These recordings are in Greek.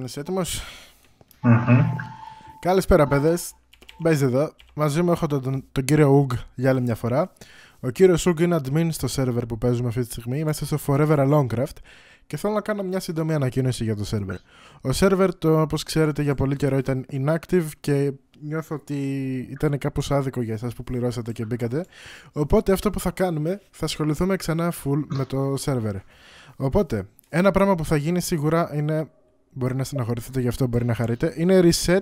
Είσαι έτοιμος? Καλησπέρα παιδες. μπες εδώ. Μαζί μου έχω τον, τον, κύριο Ουγγ για άλλη μια φορά. Ο κύριος Ουγγ είναι admin στο server που παίζουμε αυτή τη στιγμή, είμαστε στο Forever Alongcraft και θέλω να κάνω μια σύντομη ανακοίνωση για το server. Ο server το, όπως ξέρετε, για πολύ καιρό ήταν inactive και νιώθω ότι ήταν κάπως άδικο για εσάς που πληρώσατε και μπήκατε. Οπότε αυτό που θα κάνουμε, θα ασχοληθούμε ξανά full με το server. Οπότε, ένα πράγμα που θα γίνει σίγουρα είναι Μπορεί να στεναχωρηθείτε γι' αυτό, μπορεί να χαρείτε. Είναι reset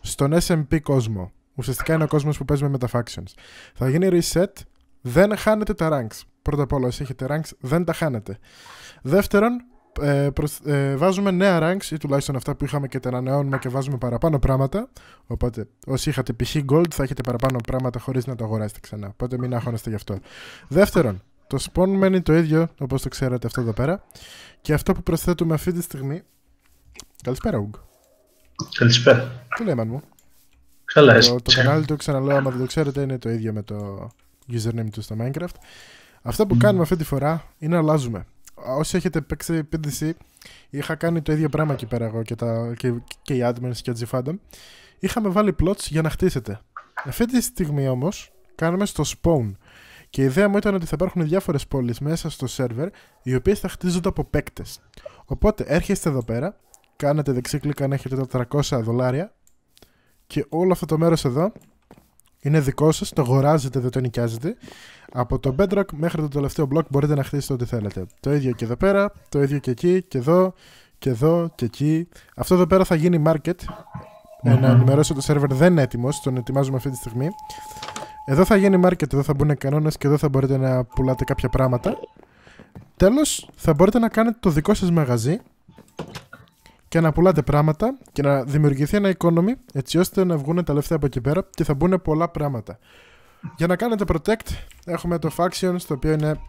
στον SMP κόσμο. Ουσιαστικά είναι ο κόσμος που παίζουμε με τα factions. Θα γίνει reset, δεν χάνετε τα ranks. Πρώτα απ' όλα, όσοι έχετε ranks, δεν τα χάνετε. Δεύτερον, ε, ε, βάζουμε νέα ranks ή τουλάχιστον αυτά που είχαμε και τα ανανεώνουμε και βάζουμε παραπάνω πράγματα. Οπότε, όσοι είχατε π.χ. gold, θα έχετε παραπάνω πράγματα χωρίς να το αγοράσετε ξανά. Οπότε, μην αγχώνεστε γι' αυτό. Δεύτερον, το spawn μένει το ίδιο όπως το ξέρατε αυτό εδώ πέρα. Και αυτό που προσθέτουμε αυτή τη στιγμή Καλησπέρα, Ουγγ. Καλησπέρα. Τι λέμε, μου. Καλά, Το, κανάλι του, ξαναλέω, άμα δεν το ξέρετε, είναι το ίδιο με το username του στο Minecraft. Αυτό που κάνουμε αυτή τη φορά είναι να αλλάζουμε. Όσοι έχετε παίξει PDC, είχα κάνει το ίδιο πράγμα εκεί πέρα εγώ και, και, και οι admins και έτσι GFandom. Είχαμε βάλει plots για να χτίσετε. Αυτή τη στιγμή όμως κάνουμε στο spawn. Και η ιδέα μου ήταν ότι θα υπάρχουν διάφορες πόλεις μέσα στο server οι οποίες θα χτίζονται από παίκτες. Οπότε έρχεστε εδώ πέρα κάνετε δεξί κλικ αν έχετε τα 300 δολάρια και όλο αυτό το μέρος εδώ είναι δικό σας, το αγοράζετε, δεν το νοικιάζετε. Από το bedrock μέχρι το τελευταίο block μπορείτε να χτίσετε ό,τι θέλετε. Το ίδιο και εδώ πέρα, το ίδιο και εκεί, και εδώ, και εδώ, και εκεί. Αυτό εδώ πέρα θα γίνει market. Mm-hmm. Να ενημερώσω το server δεν είναι έτοιμος, τον ετοιμάζουμε αυτή τη στιγμή. Εδώ θα γίνει market, εδώ θα μπουν κανόνες και εδώ θα μπορείτε να πουλάτε κάποια πράγματα. Τέλος, θα μπορείτε να κάνετε το δικό σας μαγαζί και να πουλάτε πράγματα και να δημιουργηθεί ένα economy έτσι ώστε να βγουν τα λεφτά από εκεί πέρα και θα μπουν πολλά πράγματα. Για να κάνετε protect έχουμε το faction στο οποίο είναι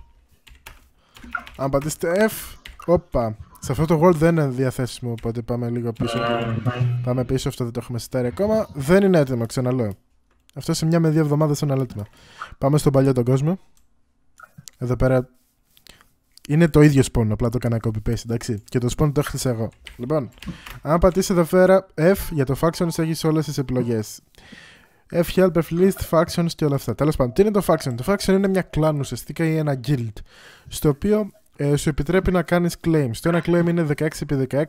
αν πατήσετε F όπα σε αυτό το world δεν είναι διαθέσιμο οπότε πάμε λίγο πίσω πάμε πίσω αυτό δεν το έχουμε σταρεί, ακόμα δεν είναι έτοιμο ξαναλέω αυτό σε μια με δύο εβδομάδες είναι έτοιμο. πάμε στον παλιό τον κόσμο εδώ πέρα είναι το ίδιο σπον, απλά το έκανα copy paste, εντάξει. Και το σπον το έχτισα εγώ. Λοιπόν, αν πατήσει εδώ πέρα F για το factions έχεις όλες τις επιλογές. F help, F list, factions και όλα αυτά. Τέλος πάντων, τι είναι το faction. Το faction είναι μια κλάν ουσιαστικά ή ένα guild. Στο οποίο ε, σου επιτρέπει να κάνεις claims. Το ένα claim είναι 16x16.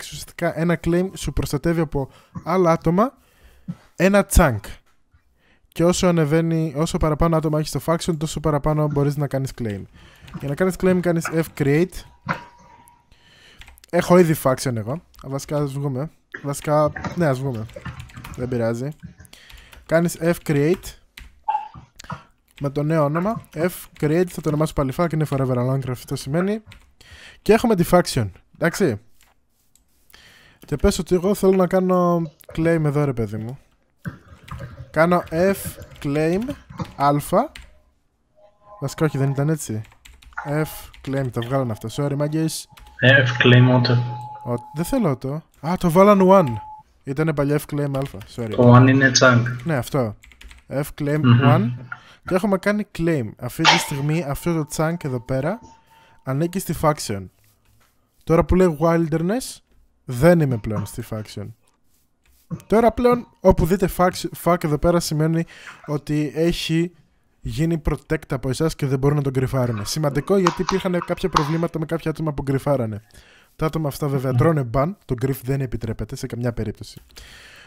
Ουσιαστικά ένα claim σου προστατεύει από άλλα άτομα ένα chunk. Και όσο ανεβαίνει, όσο παραπάνω άτομα έχεις στο faction, τόσο παραπάνω μπορείς να κάνεις claim. Για να κάνεις claim κάνεις F-create Έχω ήδη faction εγώ Βασικά ας βγούμε Βασικά ναι ας βγούμε Δεν πειράζει Κάνεις F-create Με το νέο όνομα F-create θα το ονομάσω πάλι και Είναι forever alone αυτό σημαίνει Και έχουμε τη faction Εντάξει Και πες ότι εγώ θέλω να κάνω claim εδώ ρε παιδί μου Κάνω F-claim Αλφα Βασικά όχι δεν ήταν έτσι F claim, το βγάλανε αυτό. Sorry, μάγκες. F claim auto. Δεν θέλω το. Α, το βάλαν one. Ήτανε παλιά F claim α. Sorry. Το one είναι chunk. Ναι, αυτό. F claim one. Και έχουμε κάνει claim. Αυτή τη στιγμή αυτό το chunk εδώ πέρα ανήκει στη faction. Τώρα που λέει wilderness, δεν είμαι πλέον στη faction. Τώρα πλέον όπου δείτε fuck εδώ πέρα σημαίνει ότι έχει γίνει protect από εσάς και δεν μπορούν να τον κρυφάρουν. Σημαντικό γιατί υπήρχαν κάποια προβλήματα με κάποια άτομα που κρυφάρανε. Τα άτομα αυτά βέβαια τρώνε ban, το γκριφ δεν επιτρέπεται σε καμιά περίπτωση.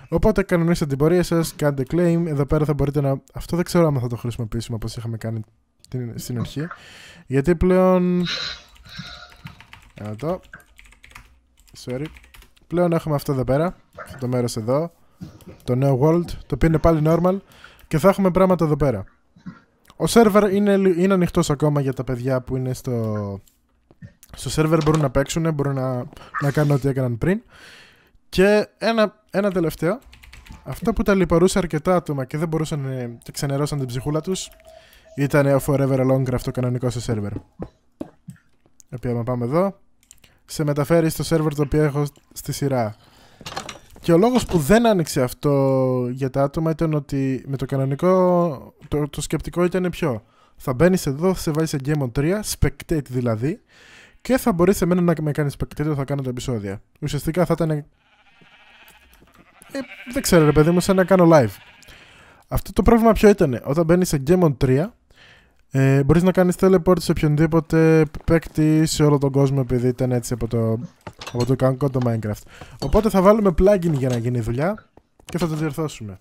Οπότε κανονίστε την πορεία σας, κάντε claim. Εδώ πέρα θα μπορείτε να. Αυτό δεν ξέρω αν θα το χρησιμοποιήσουμε όπως είχαμε κάνει στην αρχή. Γιατί πλέον. Εδώ. Sorry. Πλέον έχουμε αυτό εδώ πέρα. Αυτό το μέρος εδώ. Το νέο world. Το οποίο είναι πάλι normal. Και θα έχουμε πράγματα εδώ πέρα. Ο σερβερ είναι, είναι ανοιχτός ακόμα για τα παιδιά που είναι στο. Στο σερβερ μπορούν να παίξουν, μπορούν να, να κάνουν ό,τι έκαναν πριν. Και ένα, ένα τελευταίο. Αυτό που τα λιπαρούσε αρκετά άτομα και δεν μπορούσαν να ε, ξενερώσαν την ψυχούλα τους ήταν ο Forever Longcraft το κανονικό στο σερβερ. πάμε εδώ, σε μεταφέρει στο σερβερ το οποίο έχω στη σειρά. Και ο λόγος που δεν άνοιξε αυτό για τα άτομα ήταν ότι με το κανονικό το, το σκεπτικό ήταν ποιο. Θα μπαίνεις εδώ, θα σε βάλεις σε Game 3, spectate δηλαδή, και θα μπορείς εμένα να με κάνεις spectate θα κάνω τα επεισόδια. Ουσιαστικά θα ήταν... Ε, δεν ξέρω ρε παιδί μου, σαν να κάνω live. Αυτό το πρόβλημα ποιο ήταν. Όταν μπαίνεις σε Game 3, ε, μπορείς να κάνεις teleport σε οποιονδήποτε παίκτη σε όλο τον κόσμο επειδή ήταν έτσι από το, από το κανκό το Minecraft. Οπότε θα βάλουμε plugin για να γίνει δουλειά και θα το διορθώσουμε.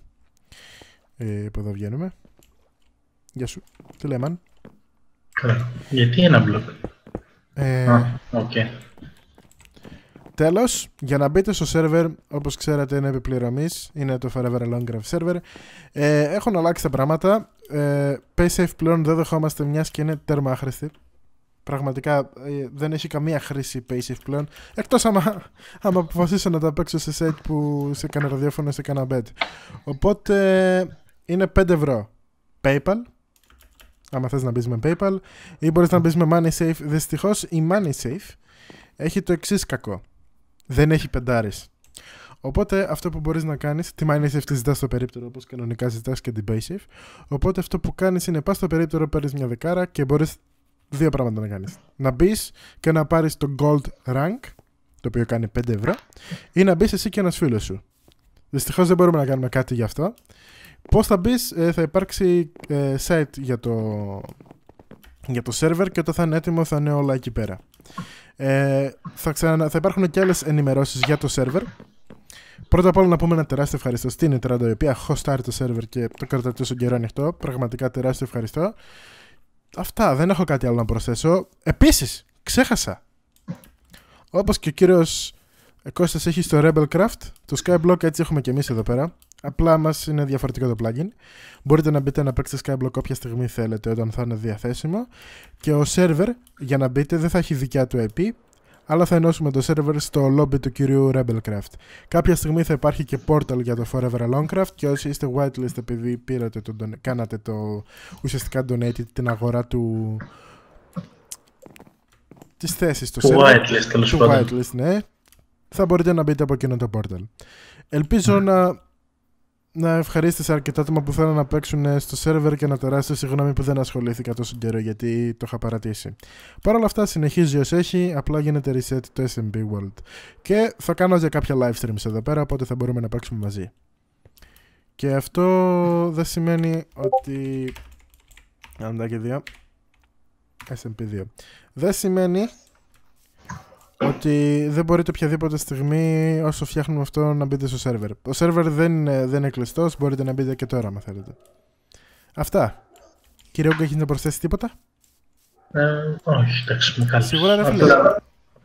Ε, από εδώ βγαίνουμε. Γεια σου. Τι λέμε, αν. Γιατί ένα block? Ε, Α, okay. Τέλος, για να μπείτε στο σερβερ, όπως ξέρετε είναι επιπληρωμής, είναι το Forever Long Graph Server. Ε, έχουν αλλάξει τα πράγματα, ε, pay safe πλέον δεν δεχόμαστε μιας και είναι τέρμα άχρηστη. Πραγματικά ε, δεν έχει καμία χρήση pay Paysafe πλέον. Εκτός άμα, άμα αποφασίσω να τα παίξω σε site που σε κανένα ραδιόφωνο, σε κανένα bed. Οπότε είναι 5 ευρώ. PayPal. Άμα θες να μπεις με PayPal. Ή μπορείς να μπεις με MoneySafe. Δυστυχώς η MoneySafe έχει το εξής κακό. Δεν έχει πεντάρις. Οπότε αυτό που μπορείς να κάνεις, τι είσαι τη ζητάς στο περίπτερο όπως κανονικά ζητάς και την Shift. Οπότε αυτό που κάνεις είναι πας στο περίπτερο, παίρνεις μια δεκάρα και μπορείς δύο πράγματα να κάνεις. Να μπεις και να πάρεις το Gold Rank, το οποίο κάνει 5 ευρώ, ή να μπεις εσύ και ένας φίλος σου. Δυστυχώς δεν μπορούμε να κάνουμε κάτι γι' αυτό. Πώς θα μπεις, ε, θα υπάρξει ε, site για το, για το server και όταν θα είναι έτοιμο θα είναι όλα εκεί πέρα. Ε, θα, θα υπάρχουν και άλλες ενημερώσεις για το server Πρώτα απ' όλα να πούμε ένα τεράστιο ευχαριστώ στην Ιντεράντα η οποία hostάρει το σερβερ και το κρατάει τόσο καιρό ανοιχτό. Πραγματικά τεράστιο ευχαριστώ. Αυτά, δεν έχω κάτι άλλο να προσθέσω. Επίσης, ξέχασα. Όπως και ο κύριος Κώστας έχει στο RebelCraft, το Skyblock έτσι έχουμε και εμείς εδώ πέρα. Απλά μας είναι διαφορετικό το plugin. Μπορείτε να μπείτε να παίξετε Skyblock όποια στιγμή θέλετε όταν θα είναι διαθέσιμο. Και ο server για να μπείτε δεν θα έχει δικιά του IP, αλλά θα ενώσουμε το server στο lobby του κυρίου Rebelcraft. Κάποια στιγμή θα υπάρχει και portal για το Forever Longcraft και όσοι είστε whitelist επειδή πήρατε το, κάνατε το ουσιαστικά donated την αγορά του της θέσης του server, whitelist, του whitelist ναι, θα μπορείτε να μπείτε από εκείνο το portal. Ελπίζω ναι. να να ευχαρίστησε αρκετά άτομα που θέλουν να παίξουν ε, στο σερβερ και να τεράστιο συγγνώμη που δεν ασχολήθηκα τόσο καιρό γιατί το είχα παρατήσει. Παρ' όλα αυτά συνεχίζει ως έχει, απλά γίνεται reset το SMB World. Και θα κάνω για κάποια live streams εδώ πέρα, οπότε θα μπορούμε να παίξουμε μαζί. Και αυτό δεν σημαίνει ότι... Αντάκι smp SMP2. Δεν σημαίνει ότι δεν μπορείτε οποιαδήποτε στιγμή όσο φτιάχνουμε αυτό να μπείτε στο σερβερ. Ο σερβερ δεν είναι, δεν είναι κλειστός, μπορείτε να μπείτε και τώρα, αν θέλετε. Αυτά. Κύριε Ούγκο, έχετε να προσθέσει τίποτα? Ε, όχι, εντάξει, με Σίγουρα, δεν φίλε.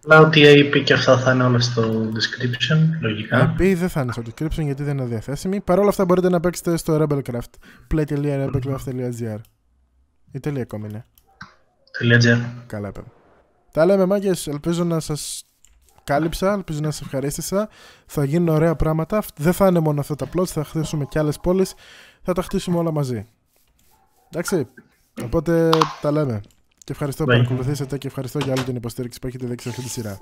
Απλά, ότι η IP και αυτά θα είναι όλα στο description, λογικά. Η ε, IP δεν θα είναι στο description γιατί δεν είναι διαθέσιμη. Παρ' όλα αυτά μπορείτε να παίξετε στο Rebelcraft. play.rebelcraft.gr ή ακόμη είναι. .gr. Καλά, πέρα. Τα λέμε μάγκε, ελπίζω να σας κάλυψα, ελπίζω να σας ευχαρίστησα. Θα γίνουν ωραία πράγματα. Δεν θα είναι μόνο αυτά τα plots, θα χτίσουμε και άλλες πόλεις. Θα τα χτίσουμε όλα μαζί. Εντάξει, οπότε τα λέμε. Και ευχαριστώ που παρακολουθήσατε και ευχαριστώ για όλη την υποστήριξη που έχετε δείξει αυτή τη σειρά.